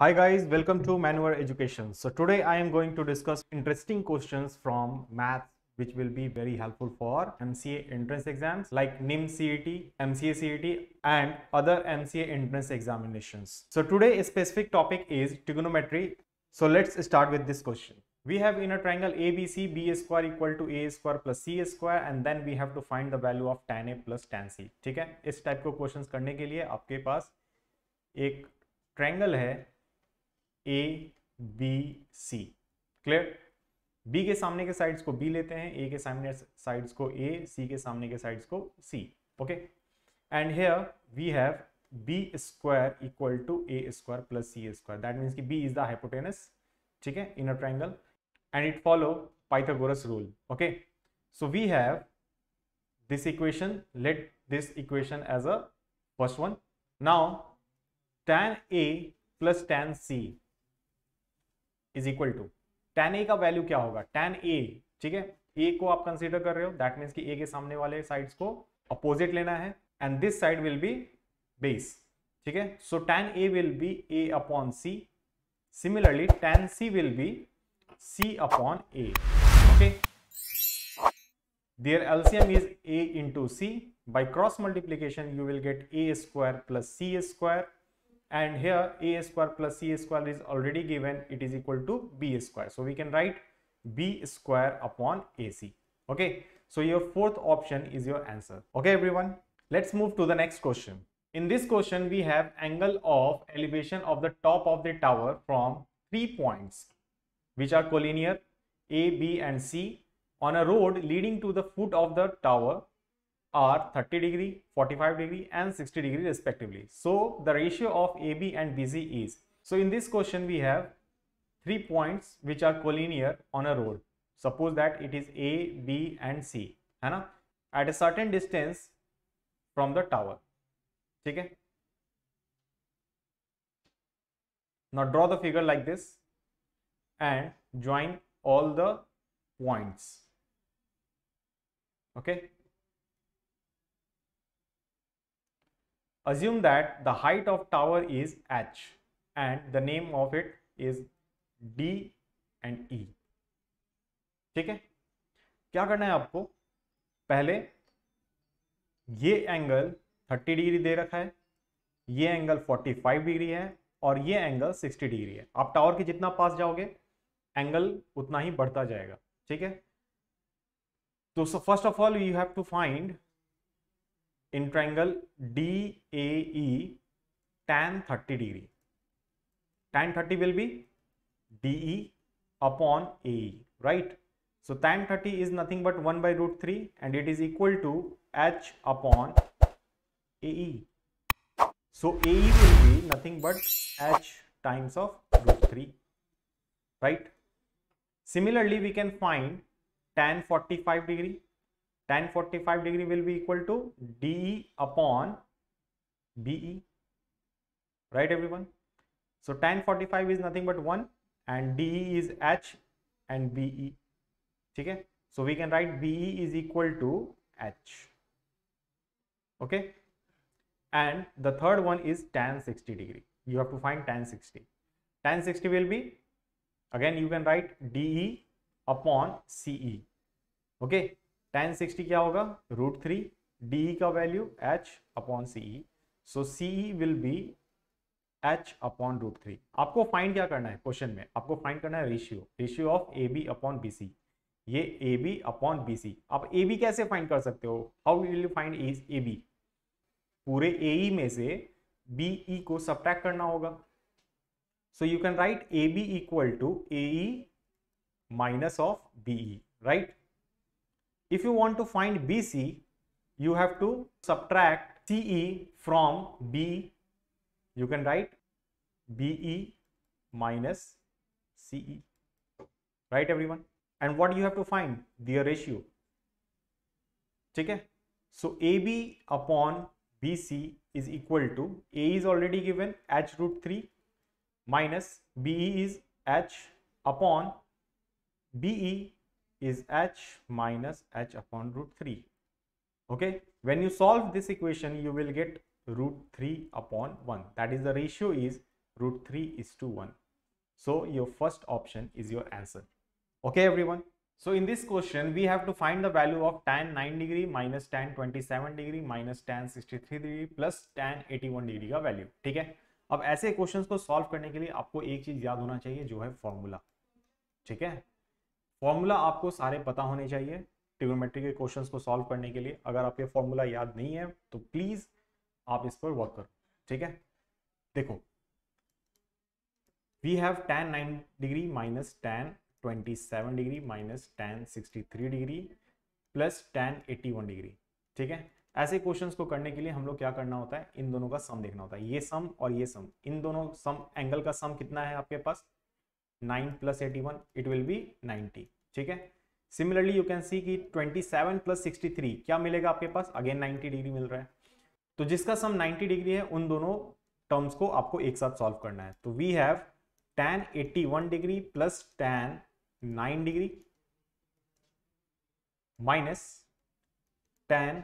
Hi guys, welcome to Maneuver Education. So today I am going to discuss interesting questions from math, which will be very helpful for MCA entrance exams like NIM CET, MCA CET and other MCA entrance examinations. So today a specific topic is trigonometry. So let's start with this question. We have in a triangle ABC, B square equal to A square plus C square and then we have to find the value of tan A plus tan C. ठीक है इस type को questions करने के लिए आपके पास एक triangle है A B C clear B के सामने के साइड्स को बी लेते हैं ए के सामने साइड्स को ए सी के सामने के साइड्स को C okay and here we have B square equal to A square plus C square that means कि बी इज द हाइपोटेनस ठीक है inner triangle and it follow Pythagoras rule okay so we have this equation let this equation as a first one now tan A plus tan C is equal to tan A का वैल्यू क्या होगा ten ए ठीक है ए को आप consider कर रहे हो दैट मीन्स कि ए के सामने वाले साइड्स को अपोजिट लेना है and this side will be base ठीक है so tan A will be A upon C similarly tan C will be C upon A okay their LCM is A into C by cross multiplication you will get A square plus C square and here a square plus c square is already given it is equal to b square so we can write b square upon ac okay so your fourth option is your answer okay everyone let's move to the next question in this question we have angle of elevation of the top of the tower from three points which are collinear a b and c on a road leading to the foot of the tower are 30 degree, 45 degree and 60 degree respectively. So the ratio of AB and BC is. So in this question we have three points which are collinear on a road. Suppose that it is A, B and C. ना? At a certain distance from the tower. Okay. Now draw the figure like this and join all the points. Okay? Assume that the height of tower is h and the name of it is d and E e. ठीक है क्या करना है आपको पहले ये angle 30 degree दे रखा है ये एंगल 45 डिग्री है और ये एंगल 60 डिग्री है आप टावर के जितना पास जाओगे एंगल उतना ही बढ़ता जाएगा ठीक है तो first of all you have to find in triangle DAE tan 30 degree. Tan 30 will be DE upon AE, right? So tan 30 is nothing but 1 by root 3 and it is equal to H upon AE. So AE will be nothing but H times of root 3, right? Similarly, we can find tan 45 degree tan 45 degree will be equal to DE upon BE. Right, everyone? So tan 45 is nothing but 1 and DE is H and BE. Okay? So we can write BE is equal to H. Okay? And the third one is tan 60 degree. You have to find tan 60. Tan 60 will be, again, you can write DE upon CE. Okay? Tan sixty क्या होगा root three D का वैल्यू H upon C so C will be H upon root three आपको find क्या करना है question में आपको फाइंड करना है ratio ratio of A B upon B C ये A B upon B C आप ए बी कैसे फाइंड कर सकते हो how will you find A B पूरे ए ई e में से बी ई e को सब्ट्रैक्ट करना होगा so you can write A B equal to A E minus of B E right If you want to find BC, you have to subtract CE from B. You can write BE minus CE. Right, everyone? And what you have to find? Their ratio. Okay? So AB upon BC is equal to A is already given H root 3 minus BE is H upon BE is h minus h upon root 3 okay when you solve this equation you will get root 3 upon 1 that is the ratio is root 3 is to 1 so your first option is your answer okay everyone so in this question we have to find the value of tan 9 degree minus tan 27 degree minus tan 63 degree plus tan 81 degree ka value ठीक है अब ऐसे questions को solve करने के लिए आपको एक चीज याद होना चाहिए जो है फॉर्मूला ठीक है फॉर्मूला आपको सारे पता होने चाहिए ट्रिगोमेट्री के क्वेश्चन को सॉल्व करने के लिए अगर आप ये फॉर्मूला याद नहीं है तो प्लीज़ आप इस पर वर्क करो ठीक है देखो we have tan nine degree minus tan twenty seven degree minus tan sixty three degree plus tan eighty one degree ठीक है ऐसे क्वेश्चंस को करने के लिए हम लोग क्या करना होता है इन दोनों का सम देखना होता है ये सम और ये सम इन दोनों सम एंगल का सम कितना है आपके पास nine plus eighty one it will be ninety ठीक है सिमिलरली यू कैन सी कि 27 प्लस 63 क्या मिलेगा आपके पास अगेन 90 डिग्री मिल रहा है तो जिसका सम 90 डिग्री है उन दोनों टर्म्स को आपको एक साथ सॉल्व करना है तो we have tan 81 degree plus tan 9 degree minus tan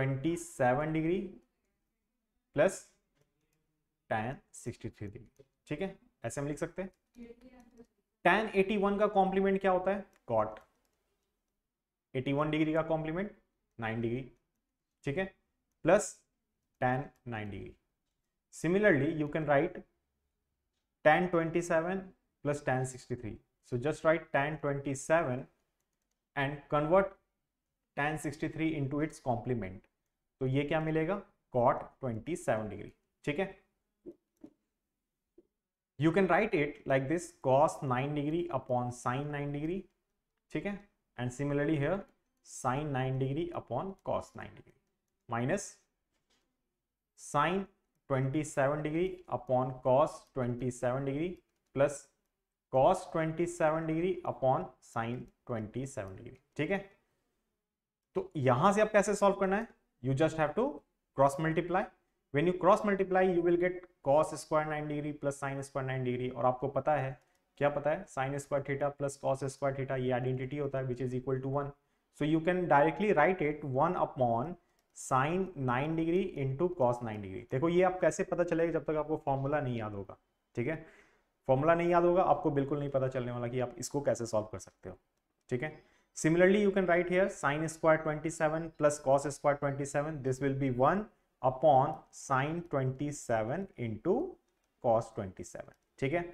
27 degree plus tan 63 degree ठीक है ऐसे हम लिख सकते हैं टेन एटी वन का कॉम्प्लीमेंट क्या होता है कॉट एटी वन डिग्री का कॉम्प्लीमेंट नाइन डिग्री ठीक है plus tan nine degree similarly you can write tan twenty seven plus tan sixty three so just write tan twenty seven and convert ten sixty three into its complement तो ये क्या मिलेगा cot twenty seven degree ठीक है you can write it like this cos nine degree upon sine nine degree ठीक है and similarly here sine nine degree upon cos nine degree minus sine twenty seven degree upon cos twenty seven degree plus cos twenty seven degree upon sine twenty seven degree ठीक है तो यहां से आप कैसे solve करना है you just have to cross multiply when you cross multiply you will get cos square 9 degree plus sin square 9 degree और आपको पता है क्या पता है sin square theta plus cos square theta ये identity होता है which is equal to one so you can directly write it one upon sin 9 degree into cos 9 degree देखो ये आप कैसे पता चलेगा जब तक आपको फॉर्मूला नहीं याद होगा ठीक है फॉर्मूला नहीं याद होगा आपको बिल्कुल नहीं पता चलने वाला कि आप इसको कैसे सॉल्व कर सकते हो ठीक है similarly you can write here sin square 27 plus cos square 27 this will be 1 upon sine twenty seven into cos twenty seven ठीक है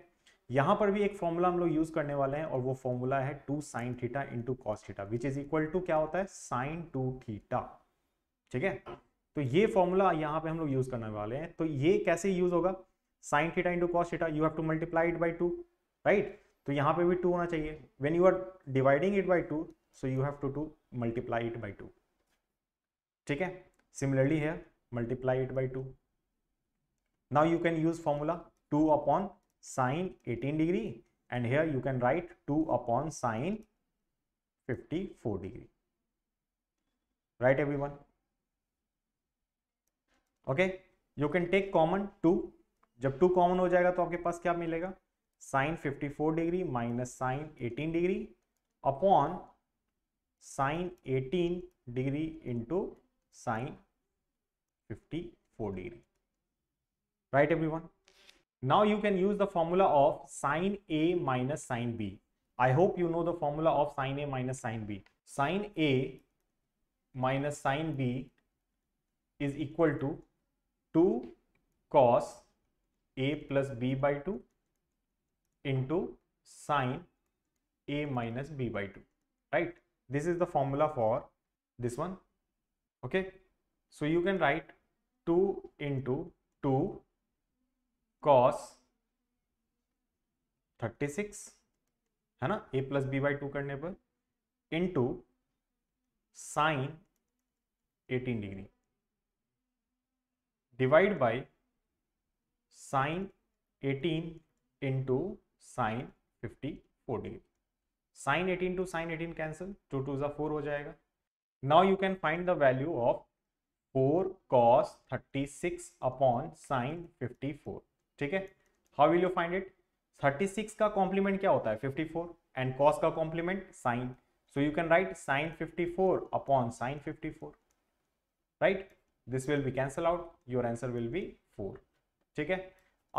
यहां पर भी एक फॉर्मूला हम लोग यूज करने वाले हैं और वो फॉर्मूला है two sine theta into cos theta which is equal to क्या होता है साइन टू थीटा ठीक है तो ये फॉर्मूला यहां पे हम लोग यूज करने वाले हैं तो ये कैसे यूज होगा sine theta into cos theta you have to multiply it by two right तो यहां पे भी टू होना चाहिए when you are dividing it by two so you have to two multiply it by two ठीक है similarly है multiply it by 2 now you can use formula 2 upon sine 18 degree and here you can write 2 upon sine 54 degree right everyone okay you can take common 2 जब 2 common हो जाएगा तो आपके पास क्या मिलेगा sine 54 degree minus sine 18 degree upon sine 18 degree into sine 54 degree right everyone now you can use the formula of sine a minus sine b i hope you know the formula of sine a minus sine b sine a minus sine b is equal to 2 cos a plus b by 2 into sine a minus b by 2 right this is the formula for this one okay so you can write two into two cos thirty six है ना A plus B by two करने पर into sine eighteen degree divide by sine eighteen into sine fifty four degree sine eighteen two sine eighteen cancel two two जो four हो जाएगा now you can find the value of four cos thirty six upon sine fifty four ठीक है how will you find it thirty six का complement क्या होता है fifty four and cos का complement sine so you can write sine fifty four upon sine fifty four right this will be cancel out your answer will be four ठीक है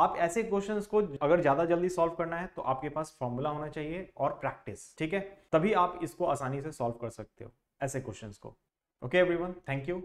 आप ऐसे question को अगर ज्यादा जल्दी सॉल्व करना है तो आपके पास फॉर्मूला होना चाहिए और प्रैक्टिस ठीक है तभी आप इसको आसानी से सॉल्व कर सकते हो ऐसे क्वेश्चन को okay everyone thank you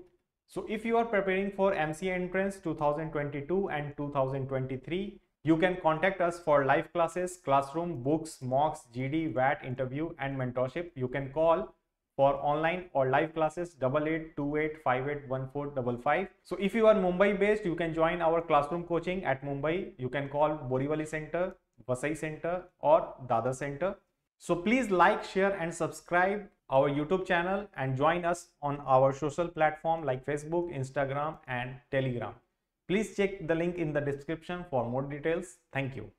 So if you are preparing for MCA entrance 2022 and 2023, you can contact us for live classes, classroom, books, mocks, GD, VAT, interview and mentorship. You can call for online or live classes 8828581455. So if you are Mumbai based, you can join our classroom coaching at Mumbai. You can call Borivali Center, Vasai Center or Dada Center. So please like, share and subscribe our YouTube channel and join us on our social platform like Facebook, Instagram and Telegram. Please check the link in the description for more details. Thank you.